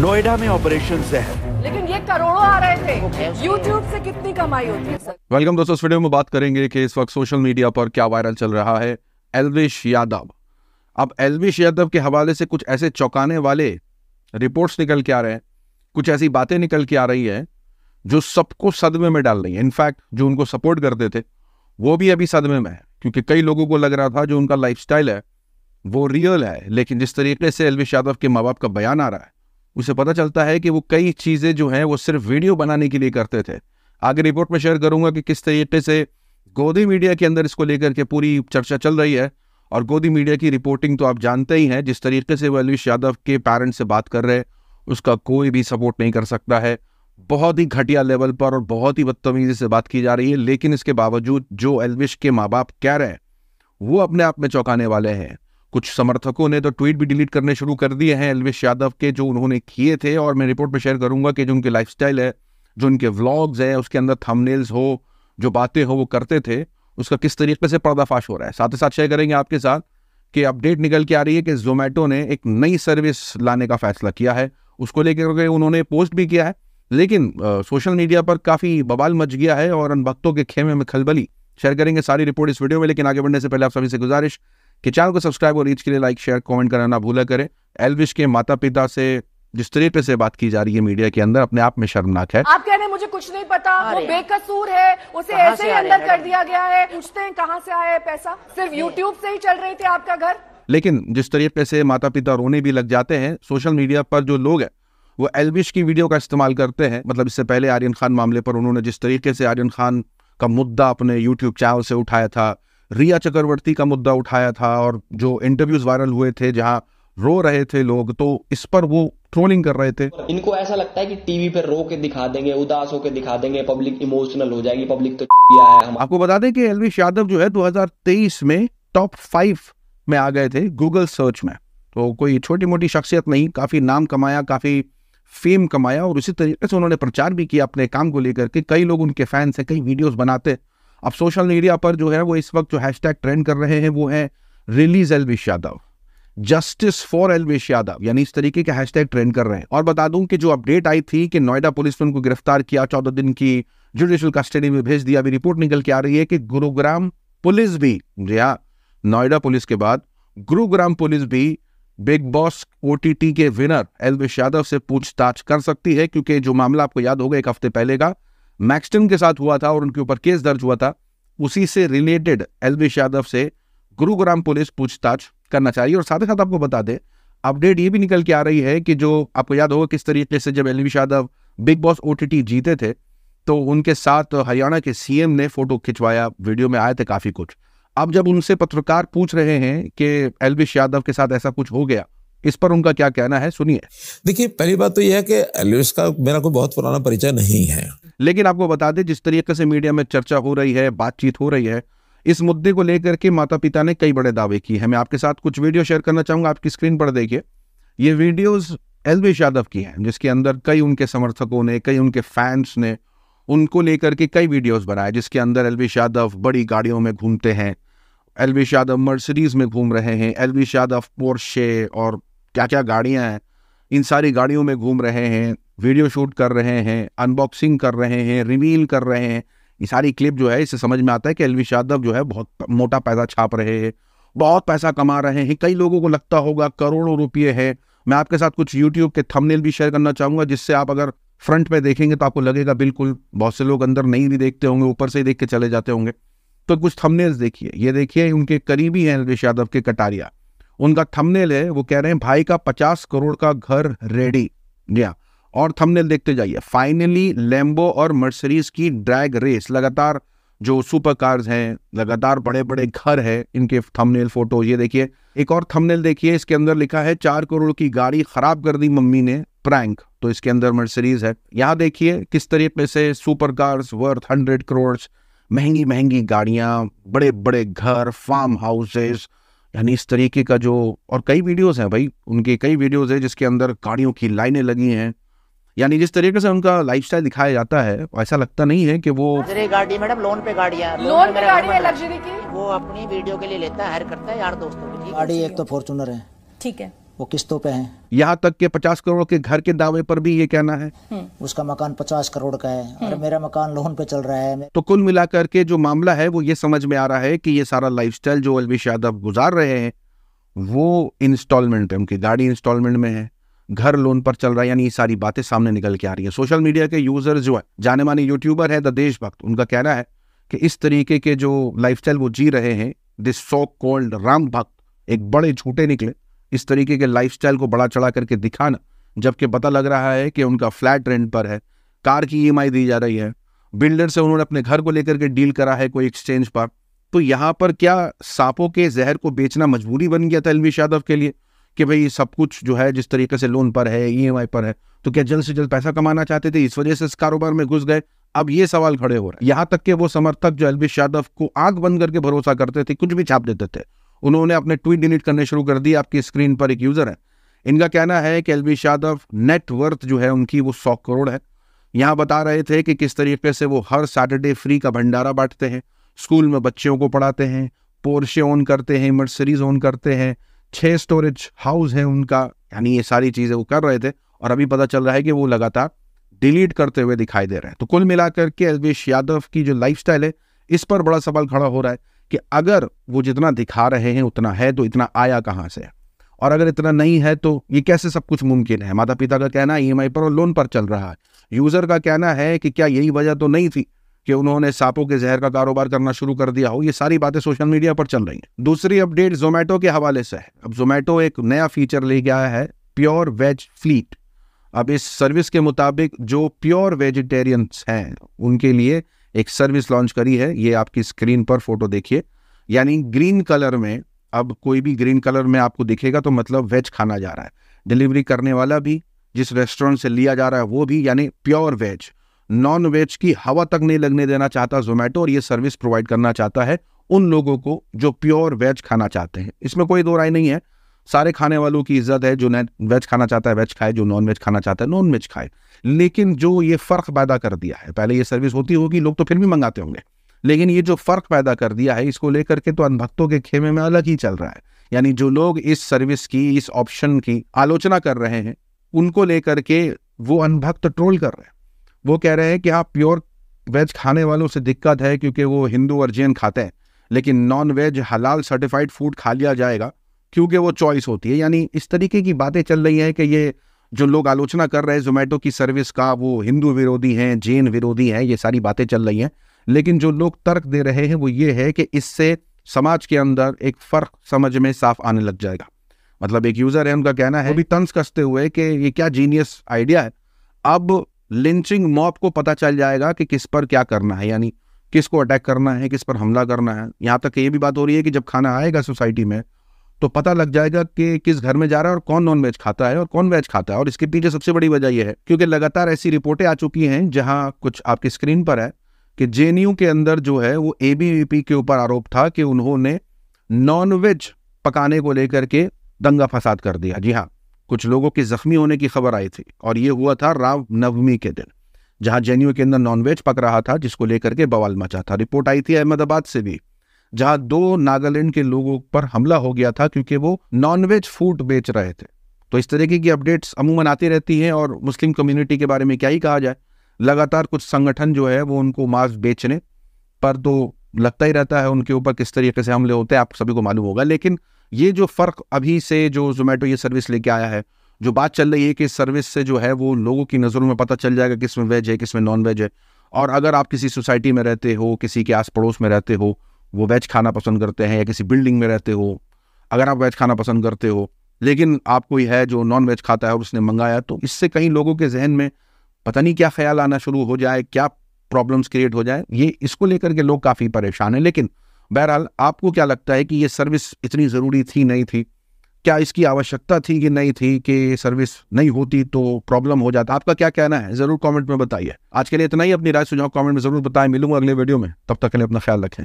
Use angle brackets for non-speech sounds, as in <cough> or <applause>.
नोएडा में ऑपरेशन जहर लेकिन ये करोड़ों आ रहे थे यूट्यूब से कितनी कमाई होती है वेलकम दोस्तों इस वीडियो में बात करेंगे कि इस वक्त सोशल मीडिया पर क्या वायरल चल रहा है एलविश यादव अब एलविश यादव के हवाले से कुछ ऐसे चौंकाने वाले रिपोर्ट्स निकल के आ रहे हैं कुछ ऐसी बातें निकल के आ रही है जो सबको सदमे में डाल रही है इनफैक्ट जो उनको सपोर्ट करते थे वो भी अभी सदमे में है क्योंकि कई लोगों को लग रहा था जो उनका लाइफ है वो रियल है लेकिन जिस तरीके से एलविश यादव के माँ बाप का बयान आ रहा है उसे पता चलता है कि वो कई चीज़ें जो हैं वो सिर्फ वीडियो बनाने के लिए करते थे आगे रिपोर्ट में शेयर करूंगा कि किस तरीके से गोदी मीडिया के अंदर इसको लेकर के पूरी चर्चा चल रही है और गोदी मीडिया की रिपोर्टिंग तो आप जानते ही हैं जिस तरीके से वो अलवेश यादव के पेरेंट्स से बात कर रहे हैं उसका कोई भी सपोर्ट नहीं कर सकता है बहुत ही घटिया लेवल पर और बहुत ही बदतमीजी से बात की जा रही है लेकिन इसके बावजूद जो एलविश के माँ बाप कह रहे हैं वो अपने आप में चौंकाने वाले हैं कुछ समर्थकों ने तो ट्वीट भी डिलीट करने शुरू कर दिए हैं अलवेश यादव के जो उन्होंने किए थे और मैं रिपोर्ट में शेयर करूंगा कि जो उनके लाइफ है जो उनके व्लॉग्स है उसके अंदर थमनेल्स हो जो बातें हो वो करते थे उसका किस तरीके से पर्दाफाश हो रहा है साथ ही साथ शेयर करेंगे आपके साथ कि अपडेट निकल के आ रही है कि जोमेटो ने एक नई सर्विस लाने का फैसला किया है उसको लेकर उन्होंने पोस्ट भी किया है लेकिन आ, सोशल मीडिया पर काफ़ी बबाल मच गया है और अनभक्तों के खेमे में खलबली शेयर करेंगे सारी रिपोर्ट इस वीडियो में लेकिन आगे बढ़ने से पहले आप सभी से गुजारिश कि चैनल को सब्सक्राइब और रीच के लिए लाइक शेयर कमेंट करना ना भूला करें एलविश के माता पिता से जिस तरीके से बात की जा रही है मीडिया के अंदर अपने आप में शर्मनाक है आप कह रहे मुझे कुछ नहीं पता वो बेकसूर है उसे ऐसे ही अंदर कर दिया गया है पूछते हैं कहाँ से आया है पैसा सिर्फ यूट्यूब से ही चल रही थी आपका घर लेकिन जिस तरीके से माता पिता रोने भी लग जाते हैं सोशल मीडिया पर जो लोग हैं वो एलविश की वीडियो का इस्तेमाल करते हैं मतलब इससे पहले आर्यन खान मामले पर उन्होंने जिस तरीके से आर्यन खान का मुद्दा अपने यूट्यूब चैनल से उठाया था रिया चक्रवर्ती का मुद्दा उठाया था और जो इंटरव्यूज वायरल हुए थे जहां रो रहे थे लोग तो इस पर वो ट्रोलिंग कर रहे थे इनको ऐसा लगता है कि टीवी पर रो के दिखा देंगे उदास होकर दिखा देंगे पब्लिक इमोशनल हो जाएगी पब्लिक तो <laughs> है हम आपको बता दें कि एलवी यादव जो है 2023 में टॉप फाइव में आ गए थे गूगल सर्च में तो कोई छोटी मोटी शख्सियत नहीं काफी नाम कमाया काफी फेम कमाया और उसी तरीके से उन्होंने प्रचार भी किया अपने काम को लेकर के कई लोग उनके फैंस हैं कई वीडियोस बनाते अब सोशल मीडिया पर जो है वो इस वक्त जो हैशटैग ट्रेंड कर रहे हैं वो है release Elvish Yadav justice for Elvish Yadav यानी इस तरीके के हैशटैग ट्रेंड कर रहे हैं और बता दूं कि जो अपडेट आई थी कि नोएडा पुलिस ने उनको गिरफ्तार किया चौदह दिन की जुडिशियल कस्टडी में भेज दिया अभी रिपोर्ट निकल के आ रही है कि गुरुग्राम पुलिस भी जी नोएडा पुलिस के बाद गुरुग्राम पुलिस भी बिग बॉस ओ के विनर एलवेश यादव से पूछताछ कर सकती है क्योंकि जो मामला आपको याद होगा एक हफ्ते पहले का मैक्सटन के साथ हुआ था और उनके ऊपर केस दर्ज हुआ था उसी से रिलेटेड एलवेश यादव से गुरुग्राम पुलिस पूछताछ करना चाहिए और साथ ही साथ आपको बता दें अपडेट ये भी निकल के आ रही है कि जो आपको याद होगा किस तरीके से जब एलवेश यादव बिग बॉस ओ जीते थे तो उनके साथ हरियाणा के सीएम ने फोटो खिंचवाया वीडियो में आए थे काफ़ी कुछ अब जब उनसे पत्रकार पूछ रहे हैं कि एलविश यादव के साथ ऐसा कुछ हो गया इस पर उनका क्या कहना है सुनिए देखिए पहली बात तो यह है कि एलविश का मेरा कोई बहुत पुराना परिचय नहीं है लेकिन आपको बता दें जिस तरीके से मीडिया में चर्चा हो रही है बातचीत हो रही है इस मुद्दे को लेकर के माता पिता ने कई बड़े दावे किए हैं मैं आपके साथ कुछ वीडियो शेयर करना चाहूंगा आपकी स्क्रीन पर देखिए ये वीडियोस एलवेश यादव की हैं जिसके अंदर कई उनके समर्थकों ने कई उनके फैंस ने उनको लेकर के कई वीडियोस बनाए जिसके अंदर एलवेश यादव बड़ी गाड़ियों में घूमते हैं एलवेश यादव मर्सरीज में घूम रहे हैं एलवेश यादव पोर्शे और क्या क्या गाड़ियाँ हैं इन सारी गाड़ियों में घूम रहे हैं वीडियो शूट कर रहे हैं अनबॉक्सिंग कर रहे हैं रिवील कर रहे हैं ये सारी क्लिप जो है इससे समझ में आता है कि एलविश यादव जो है बहुत मोटा पैसा छाप रहे हैं बहुत पैसा कमा रहे हैं कई लोगों को लगता होगा करोड़ों रुपये है मैं आपके साथ कुछ यूट्यूब के थंबनेल भी शेयर करना चाहूँगा जिससे आप अगर फ्रंट पे देखेंगे तो आपको लगेगा बिल्कुल बहुत से लोग अंदर नहीं भी देखते होंगे ऊपर से ही देख के चले जाते होंगे तो कुछ थंबनेल्स देखिए ये देखिए उनके करीबी हैं अलवेश यादव के कटारिया उनका थंबनेल है वो कह रहे हैं भाई का पचास करोड़ का घर रेडी जी हाँ और थंबनेल देखते जाइए फाइनली लैम्बो और मर्सरीज की ड्रैग रेस लगातार जो सुपर कार्स हैं लगातार बड़े बड़े घर है इनके थंबनेल फोटो ये देखिए एक और थंबनेल देखिए इसके अंदर लिखा है चार करोड़ की गाड़ी खराब कर दी मम्मी ने प्रैंक तो इसके अंदर मर्सरीज है यहाँ देखिए किस तरीके से super cars worth hundred crore महंगी महंगी गाड़ियाँ बड़े बड़े घर फार्म हाउसेस यानी इस तरीके का जो और कई वीडियोस हैं भाई उनके कई वीडियोस हैं जिसके अंदर गाड़ियों की लाइनें लगी हैं यानी जिस तरीके से उनका लाइफस्टाइल दिखाया जाता है ऐसा लगता नहीं है कि वो गाड़ी मैडम लोन पे गाड़ी है लोन पे गाड़ी है लग्जरी की वो अपनी वीडियो के लिए लेता हायर करता है यार दोस्तों गाड़ी एक तो फॉर्चुनर है ठीक है वो किस्तों पे है यहाँ तक के पचास करोड़ के घर के दावे पर भी ये कहना है हम्म। उसका मकान पचास करोड़ का है और हम्म। मेरा मकान लोन पे चल रहा है तो कुल मिलाकर के जो मामला है वो ये समझ में आ रहा है कि ये सारा लाइफस्टाइल जो अलवेश यादव गुजार रहे हैं वो इंस्टॉलमेंट है उनकी गाड़ी इंस्टॉलमेंट में है घर लोन पर चल रहा है यानी ये सारी बातें सामने निकल के आ रही है सोशल मीडिया के यूजर जो है जाने माने यूट्यूबर है द देशभक्त उनका कहना है कि इस तरीके के जो लाइफ वो जी रहे हैं दिस सो कॉल्ड राम भक्त एक बड़े झूठे निकले इस तरीके के लाइफ को बड़ा चढ़ा करके दिखाना जबकि पता लग रहा है कि उनका फ्लैट रेंट पर है कार की ई e दी जा रही है बिल्डर से उन्होंने अपने घर को लेकर के डील करा है कोई एक्सचेंज पर तो यहाँ पर क्या सांपों के जहर को बेचना मजबूरी बन गया था अलवेश यादव के लिए कि भाई सब कुछ जो है जिस तरीके से लोन पर है ई e पर है तो क्या जल्द से जल्द पैसा कमाना चाहते थे इस वजह से इस कारोबार में घुस गए अब ये सवाल खड़े हो रहे हैं यहाँ तक कि वो समर्थक जो एलबी यादव को आग बंद करके भरोसा करते थे कुछ भी छाप देते थे उन्होंने अपने ट्वीट डिलीट करने शुरू कर दिए आपकी स्क्रीन पर एक यूजर है इनका कहना है कि एलबी यादव नेटवर्थ जो है उनकी वो सौ करोड़ है यहाँ बता रहे थे कि किस तरीके से वो हर सैटरडे फ्री का भंडारा बांटते हैं स्कूल में बच्चों को पढ़ाते हैं पोर्शे ऑन करते हैं मर्सरीज ऑन करते हैं छः स्टोरेज हाउस है उनका यानी ये सारी चीज़ें वो कर रहे थे और अभी पता चल रहा है कि वो लगातार डिलीट करते हुए दिखाई दे रहे हैं तो कुल मिलाकर के अल्पेश यादव की जो लाइफ है इस पर बड़ा सवाल खड़ा हो रहा है कि अगर वो जितना दिखा रहे हैं उतना है तो इतना आया कहाँ से और अगर इतना नहीं है तो ये कैसे सब कुछ मुमकिन है माता पिता का कहना ई e पर और लोन पर चल रहा है यूज़र का कहना है कि क्या यही वजह तो नहीं थी कि उन्होंने सांपों के जहर का कारोबार करना शुरू कर दिया हो ये सारी बातें सोशल मीडिया पर चल रही हैं दूसरी अपडेट जोमेटो के हवाले से है अब जोमेटो एक नया फीचर ले गया है प्योर वेज फ्लीट अब इस सर्विस के मुताबिक जो प्योर वेजिटेरियंस हैं उनके लिए एक सर्विस लॉन्च करी है ये आपकी स्क्रीन पर फोटो देखिए यानी ग्रीन कलर में अब कोई भी ग्रीन कलर में आपको दिखेगा तो मतलब वेज खाना जा रहा है डिलीवरी करने वाला भी जिस रेस्टोरेंट से लिया जा रहा है वो भी यानी प्योर वेज नॉन वेज की हवा तक नहीं लगने देना चाहता जोमेटो और ये सर्विस प्रोवाइड करना चाहता है उन लोगों को जो प्योर वेज खाना चाहते हैं इसमें कोई दो राय नहीं है सारे खाने वालों की इज्जत है जो वेज खाना चाहता है वेज खाए जो नॉन वेज खाना चाहता है नॉन वेज खाए लेकिन जो ये फ़र्क पैदा कर दिया है पहले ये सर्विस होती होगी लोग तो फिर भी मंगाते होंगे लेकिन ये जो फ़र्क पैदा कर दिया है इसको लेकर के तो अनभक्तों के खेमे में अलग ही चल रहा है यानी जो लोग इस सर्विस की इस ऑप्शन की आलोचना कर रहे हैं उनको लेकर के वो अनभक्त ट्रोल कर रहे हैं वो कह रहे हैं कि आप प्योर वेज खाने वालों से दिक्कत है क्योंकि वो हिंदू और जैन खाते हैं लेकिन नॉन वेज हलाल सर्टिफाइड फूड खा लिया जाएगा क्योंकि वो चॉइस होती है यानी इस तरीके की बातें चल रही हैं कि ये जो लोग आलोचना कर रहे हैं जोमेटो की सर्विस का वो हिंदू विरोधी हैं जैन विरोधी हैं ये सारी बातें चल रही हैं लेकिन जो लोग तर्क दे रहे हैं वो ये है कि इससे समाज के अंदर एक फ़र्क समझ में साफ आने लग जाएगा मतलब एक यूज़र है उनका कहना है वो भी तंस कसते हुए कि ये क्या जीनियस आइडिया है अब लिंचिंग मॉब को पता चल जाएगा कि किस पर क्या करना है यानी किसको अटैक करना है किस पर हमला करना है यहाँ तक ये भी बात हो रही है कि जब खाना आएगा सोसाइटी में तो पता लग जाएगा कि किस घर में जा रहा है और कौन नॉन वेज खाता है और कौन वेज खाता है और इसके पीछे सबसे बड़ी वजह यह है क्योंकि लगातार ऐसी रिपोर्टें आ चुकी हैं जहाँ कुछ आपकी स्क्रीन पर है कि जे के अंदर जो है वो ए के ऊपर आरोप था कि उन्होंने नॉन वेज पकाने को लेकर के दंगा फसाद कर दिया जी हाँ कुछ लोगों के जख्मी होने की खबर आई थी और ये हुआ था राम नवमी के दिन जहां जेन्यू के अंदर नॉनवेज पक रहा था जिसको लेकर के बवाल मचा था रिपोर्ट आई थी अहमदाबाद से भी जहां दो नागालैंड के लोगों पर हमला हो गया था क्योंकि वो नॉनवेज फूड बेच रहे थे तो इस तरीके की अपडेट्स अमूमन आती रहती हैं और मुस्लिम कम्युनिटी के बारे में क्या ही कहा जाए लगातार कुछ संगठन जो है वो उनको मांस बेचने पर तो लगता ही रहता है उनके ऊपर किस तरीके से हमले होते हैं आप सभी को मालूम होगा लेकिन ये जो फ़र्क अभी से जो जोमेटो ये सर्विस लेके आया है जो बात चल रही है कि सर्विस से जो है वो लोगों की नज़रों में पता चल जाएगा किस में वेज है किस में नॉन वेज है और अगर आप किसी सोसाइटी में रहते हो किसी के आस पड़ोस में रहते हो वो वेज खाना पसंद करते हैं या किसी बिल्डिंग में रहते हो अगर आप वेज खाना पसंद करते हो लेकिन आप कोई है जो नॉन वेज खाता है और उसने मंगाया तो इससे कहीं लोगों के जहन में पता नहीं क्या ख्याल आना शुरू हो जाए क्या प्रॉब्लम्स क्रिएट हो जाए ये इसको लेकर के लोग काफ़ी परेशान हैं लेकिन बहरहाल आपको क्या लगता है कि ये सर्विस इतनी ज़रूरी थी नहीं थी क्या इसकी आवश्यकता थी कि नहीं थी कि सर्विस नहीं होती तो प्रॉब्लम हो जाता आपका क्या कहना है ज़रूर कमेंट में बताइए आज के लिए इतना ही अपनी राय सुझाव कमेंट में ज़रूर बताएं मिलूंगा अगले वीडियो में तब तक के लिए अपना ख्याल रखें